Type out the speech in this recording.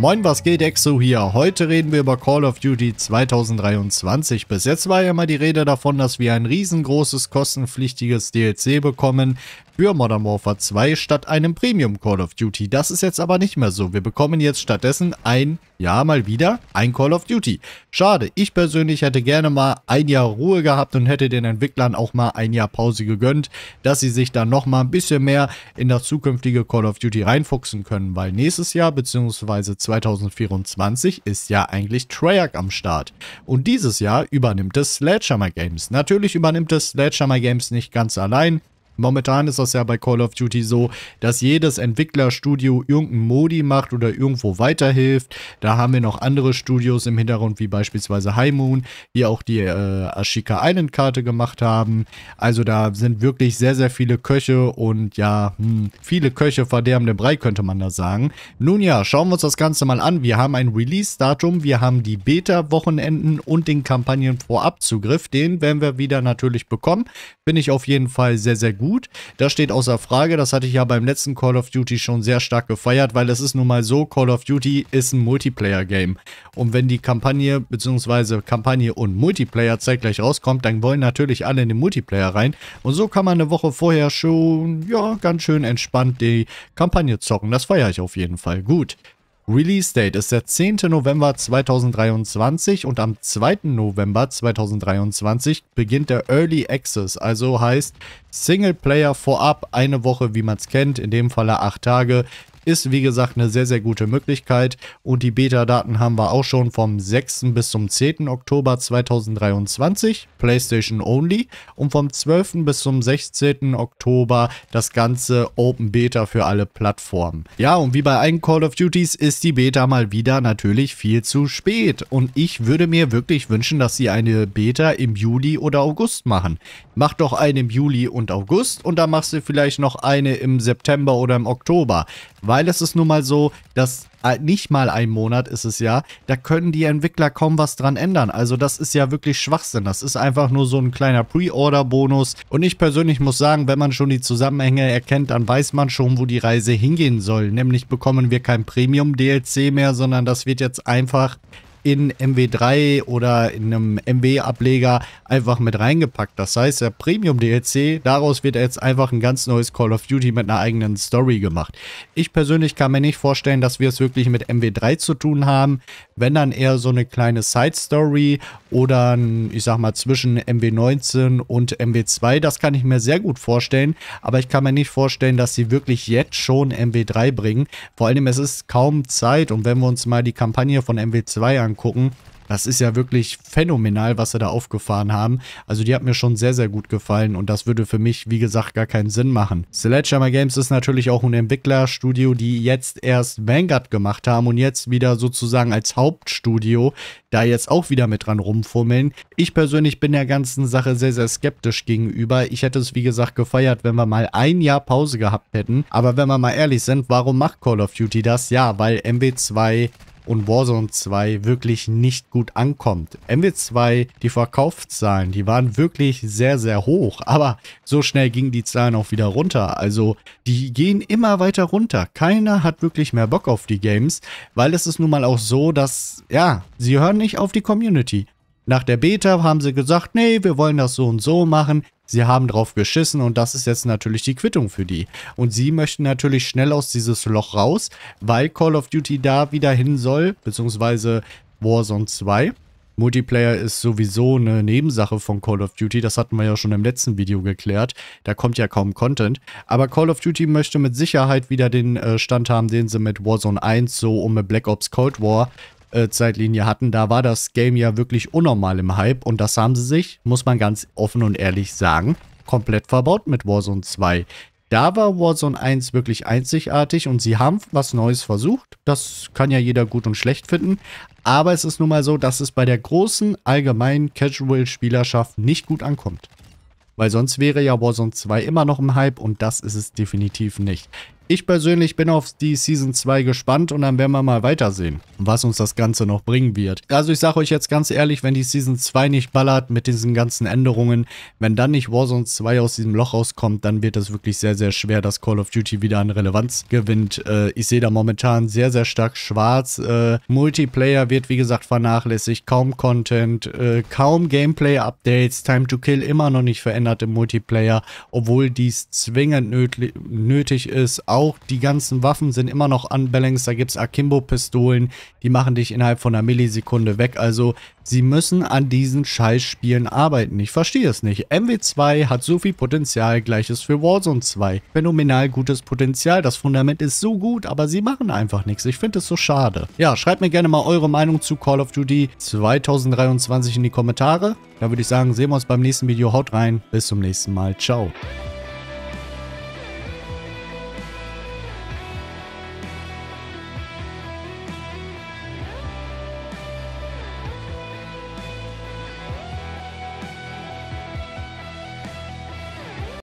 Moin, was geht? Exo hier. Heute reden wir über Call of Duty 2023. Bis jetzt war ja mal die Rede davon, dass wir ein riesengroßes kostenpflichtiges DLC bekommen für Modern Warfare 2 statt einem Premium Call of Duty. Das ist jetzt aber nicht mehr so. Wir bekommen jetzt stattdessen ein, ja mal wieder, ein Call of Duty. Schade, ich persönlich hätte gerne mal ein Jahr Ruhe gehabt und hätte den Entwicklern auch mal ein Jahr Pause gegönnt, dass sie sich dann nochmal ein bisschen mehr in das zukünftige Call of Duty reinfuchsen können, weil nächstes Jahr bzw. 2024 ist ja eigentlich Treyarch am Start. Und dieses Jahr übernimmt es Sledgehammer Games. Natürlich übernimmt es Sledgehammer Games nicht ganz allein, Momentan ist das ja bei Call of Duty so, dass jedes Entwicklerstudio irgendeinen Modi macht oder irgendwo weiterhilft. Da haben wir noch andere Studios im Hintergrund, wie beispielsweise High Moon, die auch die äh, Ashika Island Karte gemacht haben. Also da sind wirklich sehr, sehr viele Köche und ja, hm, viele Köche verderben den Brei, könnte man da sagen. Nun ja, schauen wir uns das Ganze mal an. Wir haben ein Release-Datum, wir haben die Beta-Wochenenden und den Kampagnen-Vorabzugriff. Den werden wir wieder natürlich bekommen. Bin ich auf jeden Fall sehr, sehr gut gut. Das steht außer Frage. Das hatte ich ja beim letzten Call of Duty schon sehr stark gefeiert, weil es ist nun mal so, Call of Duty ist ein Multiplayer-Game. Und wenn die Kampagne bzw. Kampagne und Multiplayer zeitgleich rauskommt, dann wollen natürlich alle in den Multiplayer rein. Und so kann man eine Woche vorher schon, ja, ganz schön entspannt die Kampagne zocken. Das feiere ich auf jeden Fall. Gut. Release Date ist der 10. November 2023 und am 2. November 2023 beginnt der Early Access, also heißt Singleplayer vorab eine Woche, wie man es kennt, in dem Falle acht Tage, ist wie gesagt eine sehr, sehr gute Möglichkeit und die Beta-Daten haben wir auch schon vom 6. bis zum 10. Oktober 2023, PlayStation only und vom 12. bis zum 16. Oktober das ganze Open Beta für alle Plattformen. Ja und wie bei allen Call of Duties ist die Beta mal wieder natürlich viel zu spät und ich würde mir wirklich wünschen, dass sie eine Beta im Juli oder August machen. Mach doch eine im Juli und August und dann machst du vielleicht noch eine im September oder im Oktober. Weil es ist nun mal so, dass äh, nicht mal ein Monat ist es ja, da können die Entwickler kaum was dran ändern. Also das ist ja wirklich Schwachsinn. Das ist einfach nur so ein kleiner Pre-Order-Bonus. Und ich persönlich muss sagen, wenn man schon die Zusammenhänge erkennt, dann weiß man schon, wo die Reise hingehen soll. Nämlich bekommen wir kein Premium-DLC mehr, sondern das wird jetzt einfach in MW3 oder in einem MW-Ableger einfach mit reingepackt. Das heißt, der Premium-DLC, daraus wird jetzt einfach ein ganz neues Call of Duty mit einer eigenen Story gemacht. Ich persönlich kann mir nicht vorstellen, dass wir es wirklich mit MW3 zu tun haben. Wenn dann eher so eine kleine Side-Story oder ein, ich sag mal zwischen MW19 und MW2, das kann ich mir sehr gut vorstellen. Aber ich kann mir nicht vorstellen, dass sie wirklich jetzt schon MW3 bringen. Vor allem, es ist kaum Zeit und wenn wir uns mal die Kampagne von MW2 angucken, angucken. Das ist ja wirklich phänomenal, was sie da aufgefahren haben. Also die hat mir schon sehr, sehr gut gefallen und das würde für mich, wie gesagt, gar keinen Sinn machen. Sledgehammer Games ist natürlich auch ein Entwicklerstudio, die jetzt erst Vanguard gemacht haben und jetzt wieder sozusagen als Hauptstudio da jetzt auch wieder mit dran rumfummeln. Ich persönlich bin der ganzen Sache sehr, sehr skeptisch gegenüber. Ich hätte es, wie gesagt, gefeiert, wenn wir mal ein Jahr Pause gehabt hätten. Aber wenn wir mal ehrlich sind, warum macht Call of Duty das? Ja, weil MW2 und Warzone 2 wirklich nicht gut ankommt. MW2, die Verkaufszahlen, die waren wirklich sehr, sehr hoch, aber so schnell gingen die Zahlen auch wieder runter. Also die gehen immer weiter runter. Keiner hat wirklich mehr Bock auf die Games, weil es ist nun mal auch so, dass, ja, sie hören nicht auf die Community. Nach der Beta haben sie gesagt, nee, wir wollen das so und so machen. Sie haben drauf geschissen und das ist jetzt natürlich die Quittung für die. Und sie möchten natürlich schnell aus dieses Loch raus, weil Call of Duty da wieder hin soll, beziehungsweise Warzone 2. Multiplayer ist sowieso eine Nebensache von Call of Duty. Das hatten wir ja schon im letzten Video geklärt. Da kommt ja kaum Content. Aber Call of Duty möchte mit Sicherheit wieder den äh, Stand haben, den sie mit Warzone 1 so um Black Ops Cold War äh, Zeitlinie hatten, da war das Game ja wirklich unnormal im Hype und das haben sie sich, muss man ganz offen und ehrlich sagen, komplett verbaut mit Warzone 2. Da war Warzone 1 wirklich einzigartig und sie haben was Neues versucht. Das kann ja jeder gut und schlecht finden. Aber es ist nun mal so, dass es bei der großen allgemeinen Casual-Spielerschaft nicht gut ankommt. Weil sonst wäre ja Warzone 2 immer noch im Hype und das ist es definitiv nicht. Ich persönlich bin auf die Season 2 gespannt und dann werden wir mal weitersehen, was uns das Ganze noch bringen wird. Also ich sage euch jetzt ganz ehrlich, wenn die Season 2 nicht ballert mit diesen ganzen Änderungen, wenn dann nicht Warzone 2 aus diesem Loch rauskommt, dann wird es wirklich sehr, sehr schwer, dass Call of Duty wieder an Relevanz gewinnt. Äh, ich sehe da momentan sehr, sehr stark schwarz. Äh, Multiplayer wird, wie gesagt, vernachlässigt, kaum Content, äh, kaum Gameplay-Updates, Time to Kill immer noch nicht verändert im Multiplayer, obwohl dies zwingend nötig ist, auch die ganzen Waffen sind immer noch unbalanced. Da gibt es Akimbo-Pistolen, die machen dich innerhalb von einer Millisekunde weg. Also sie müssen an diesen Scheißspielen arbeiten. Ich verstehe es nicht. MW2 hat so viel Potenzial, gleiches für Warzone 2. Phänomenal gutes Potenzial. Das Fundament ist so gut, aber sie machen einfach nichts. Ich finde es so schade. Ja, schreibt mir gerne mal eure Meinung zu Call of Duty 2023 in die Kommentare. Da würde ich sagen, sehen wir uns beim nächsten Video. Haut rein. Bis zum nächsten Mal. Ciao.